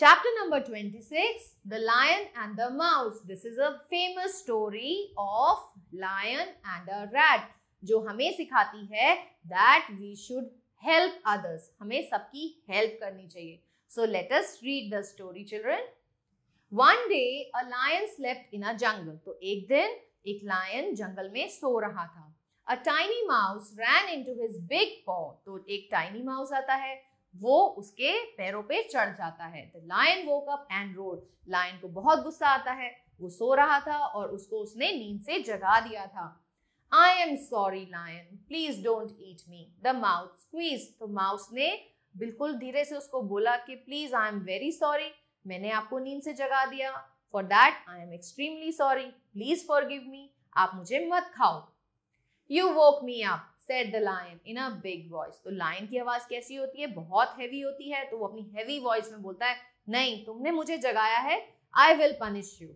Chapter number 26 The Lion and the Mouse. This is a famous story of lion and a rat. जो हमें सिखाती है that we should help others. हमें सबकी help करनी चाहिए. So let us read the story, children. One day a lion slept in a jungle. तो एक दिन एक lion जंगल में सो रहा था. A tiny mouse ran into his big paw. तो एक tiny mouse आता है वो उसके पैरों पे चढ़ जाता है the lion woke up and roared lion को बहुत गुस्सा आता है वो सो रहा था और उसको उसने नींद से जगा दिया था I am sorry lion please don't eat me the mouse squeaks तो माउस ने बिल्कुल धीरे से उसको बोला कि please I am very sorry मैंने आपको नींद से जगा दिया for that I am extremely sorry please forgive me आप मुझे मत खाओ you woke me up said the lion in a big voice तो लायन की आवाज कैसी होती है बहुत हैवी होती है तो वो अपनी हैवी वॉइस में बोलता है नहीं तुमने मुझे जगाया है I will punish you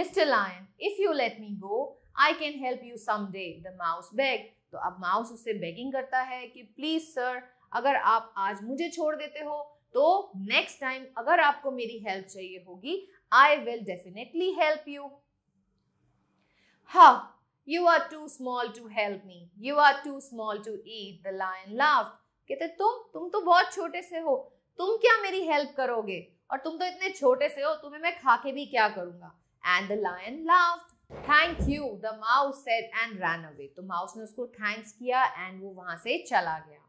mister lion if you let me go I can help you some day the mouse begged तो अब माउस उससे बेगिंग करता है कि प्लीज सर अगर आप आज मुझे छोड़ देते हो तो नेक्स्ट टाइम अगर आपको मेरी हेल्प चाहिए होगी I will definitely help you ha you are too small to help me you are too small to eat the lion laugh कहते तुम तुम तो बहुत छोटे से हो तुम क्या मेरी हेल्प करोगे और तुम तो इतने छोटे से हो तुम्हें मैं खा के भी क्या करूंगा and the lion laughed thank you the mouse said and ran away तो माउस ने उसको थैंक्स किया एंड वो वहां से चला गया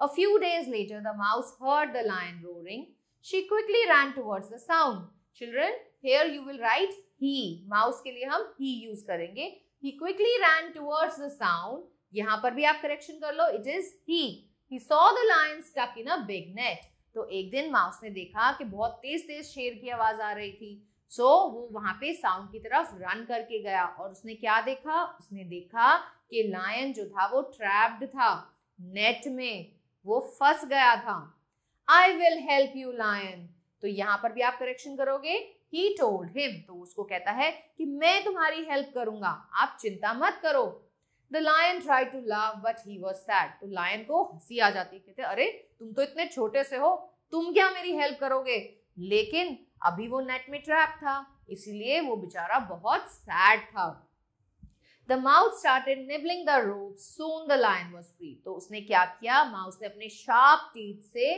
a few days later the mouse heard the lion roaring she quickly ran towards the sound children here you will write he mouse के लिए हम ही यूज करेंगे he quickly ran towards the sound यहाँ पर भी आप correction कर लो it is he he saw the lion stuck in a big net तो एक दिन माउस ने देखा कि बहुत तेज तेज शेर की आवाज आ रही थी सो so, वो वहां पे साउंड की तरफ रन करके गया और उसने क्या देखा उसने देखा कि लायन जो था वो ट्रैप्ड था नेट में वो फंस गया था I will help you lion तो यहाँ पर भी आप करेक्शन करोगे ही टोल्ड हिम तो उसको कहता है कि मैं तुम्हारी हेल्प करूंगा आप चिंता मत करो the lion try to love but he was sad तो लायन को हंसी आ जाती कहते अरे तुम तो इतने छोटे से हो तुम क्या मेरी हेल्प करोगे लेकिन अभी वो नेट में ट्रैप था इसीलिए वो बेचारा बहुत सैड था the mouse started nibbling the rope soon the lion was free तो उसने क्या किया माउस ने अपने शार्प टीथ से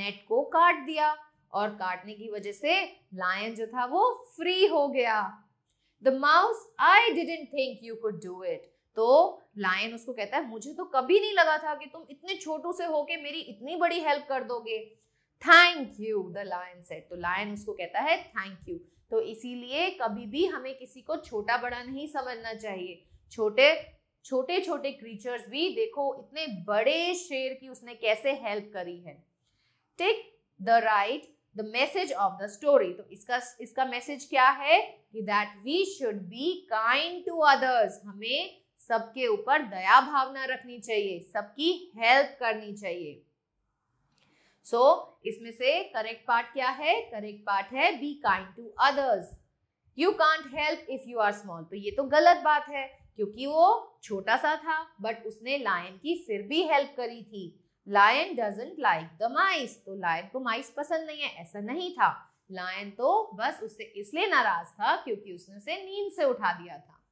नेट को काट दिया और काटने की वजह से लायन जो था वो फ्री हो गया the mouse I didn't think you could do it तो लायन उसको कहता है मुझे तो कभी नहीं लगा था कि तुम इतने छोटू से होके मेरी इतनी बड़ी हेल्प कर दोगे thank you the lion said तो लायन उसको कहता है थैंक यू तो इसीलिए कभी भी हमें किसी को छोटा बड़ा नहीं समझना चाहिए छोटे छोटे छोटे क्रीचर्स भी देखो इतने बड़े शेर की उसने कैसे हेल्प करी है take the right the message of the story तो इसका इसका मैसेज क्या है कि that we should be kind to others हमें सबके ऊपर दया भावना रखनी चाहिए सबकी हेल्प करनी चाहिए सो so, इसमें से करेक्ट पार्ट क्या है करेक्ट पार्ट है be kind to others you can't help if you are small तो ये तो गलत बात है क्योंकि वो छोटा सा था बट उसने लायन की फिर भी हेल्प करी थी lion doesn't like the mice तो लायन को माइस पसंद नहीं है ऐसा नहीं था लायन तो बस उससे इसलिए नाराज था क्योंकि उसने उसे नींद से उठा दिया था